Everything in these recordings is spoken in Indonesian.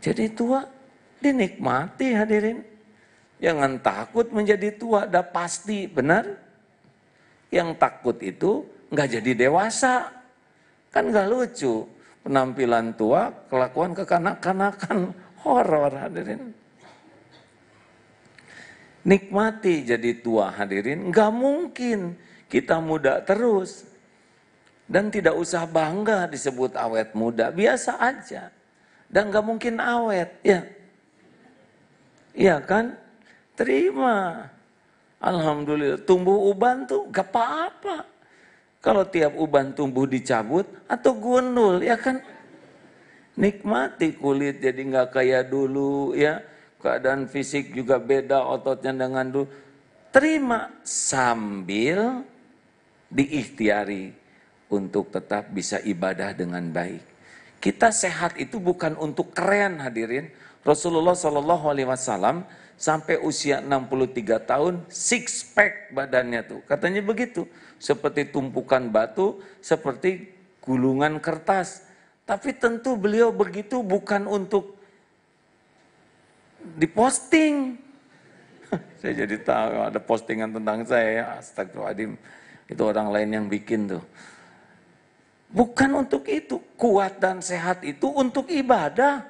Jadi tua dinikmati hadirin. Jangan takut menjadi tua, dah pasti benar. Yang takut itu nggak jadi dewasa. Kan nggak lucu. Penampilan tua, kelakuan kekanak-kanakan, horor hadirin. Nikmati jadi tua hadirin, nggak mungkin kita muda terus. Dan tidak usah bangga disebut awet muda, biasa aja dan gak mungkin awet. Ya, ya kan? Terima. Alhamdulillah. Tumbuh uban tuh gak apa-apa. Kalau tiap uban tumbuh dicabut atau gundul, ya kan? Nikmati kulit jadi gak kayak dulu ya. Keadaan fisik juga beda ototnya dengan dulu. Terima sambil diikhtiari untuk tetap bisa ibadah dengan baik. Kita sehat itu bukan untuk keren hadirin. Rasulullah Shallallahu Alaihi Wasallam sampai usia 63 tahun six pack badannya tuh katanya begitu seperti tumpukan batu seperti gulungan kertas tapi tentu beliau begitu bukan untuk diposting saya jadi tahu ada postingan tentang saya ya. astagfirullahaladzim itu orang lain yang bikin tuh bukan untuk itu kuat dan sehat itu untuk ibadah.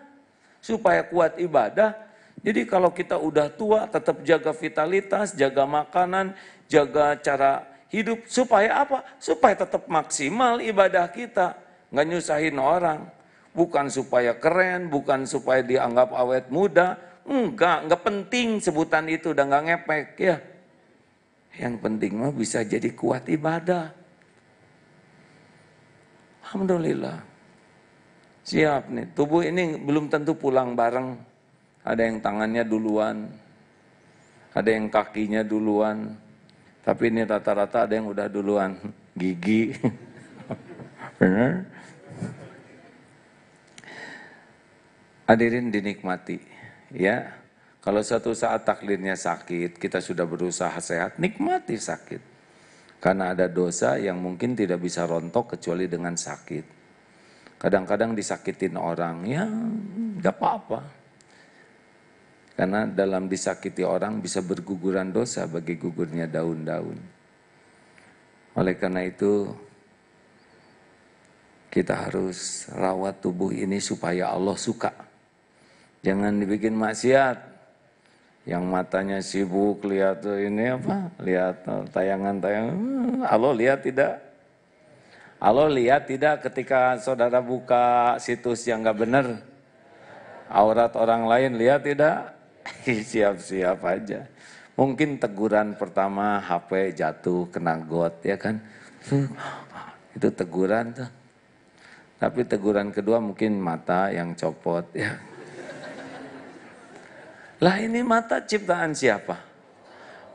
Supaya kuat ibadah. Jadi kalau kita udah tua tetap jaga vitalitas, jaga makanan, jaga cara hidup. Supaya apa? Supaya tetap maksimal ibadah kita. Nggak nyusahin orang. Bukan supaya keren, bukan supaya dianggap awet muda. Enggak, enggak penting sebutan itu udah enggak ngepek ya. Yang penting mah bisa jadi kuat ibadah. Alhamdulillah. Siap nih, tubuh ini belum tentu pulang bareng. Ada yang tangannya duluan, ada yang kakinya duluan. Tapi ini rata-rata ada yang udah duluan, gigi. Benar? Hadirin dinikmati, ya. Kalau suatu saat takdirnya sakit, kita sudah berusaha sehat, nikmati sakit. Karena ada dosa yang mungkin tidak bisa rontok kecuali dengan sakit. Kadang-kadang disakitin orang, ya nggak apa-apa. Karena dalam disakiti orang bisa berguguran dosa bagi gugurnya daun-daun. Oleh karena itu, kita harus rawat tubuh ini supaya Allah suka. Jangan dibikin maksiat. Yang matanya sibuk lihat ini apa? Lihat tayangan-tayangan. Hmm, Allah lihat tidak? Allah lihat tidak ketika saudara buka situs yang nggak benar? Aurat orang lain lihat tidak? Siap-siap aja. Mungkin teguran pertama HP jatuh kena got ya kan? Itu teguran tuh. Tapi teguran kedua mungkin mata yang copot ya. Lah ini mata ciptaan siapa?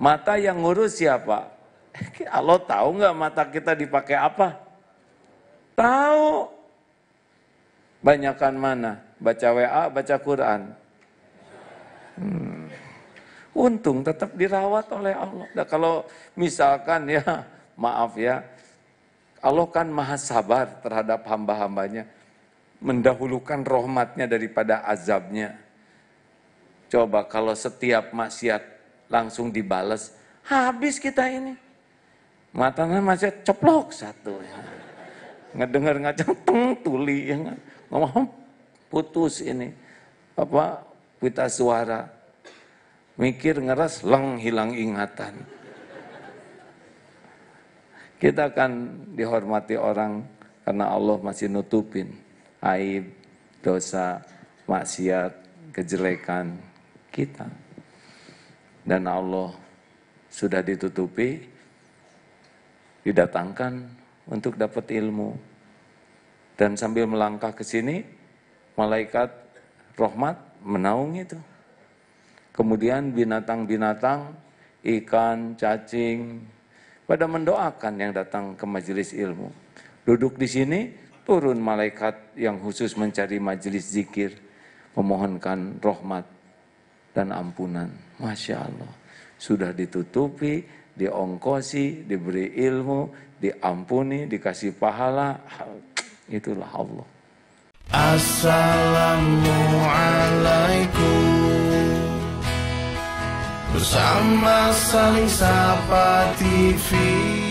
Mata yang ngurus siapa? Allah tahu nggak mata kita dipakai apa? Tahu banyakkan mana? Baca WA, baca Quran. Hmm. Untung tetap dirawat oleh Allah. Nah, kalau misalkan ya, maaf ya, Allah kan maha sabar terhadap hamba-hambanya. Mendahulukan rahmatnya daripada azabnya. Coba kalau setiap maksiat langsung dibales, habis kita ini. Matanya masih ceplok satu. Ya ngedengar ngajak teng tuli ya kan? ngomong putus ini apa pita suara mikir ngeras leng hilang ingatan kita akan dihormati orang karena Allah masih nutupin aib, dosa, maksiat, kejelekan kita. Dan Allah sudah ditutupi, didatangkan untuk dapat ilmu. Dan sambil melangkah ke sini, malaikat Rohmat menaungi itu. Kemudian binatang-binatang, ikan, cacing, pada mendoakan yang datang ke majelis ilmu. Duduk di sini, turun malaikat yang khusus mencari majelis zikir, memohonkan Rohmat dan ampunan. Masya Allah. Sudah ditutupi, diongkosi, diberi ilmu, diampuni, dikasih pahala, itulah Allah Assalamualaikum Bersama saling sapa TV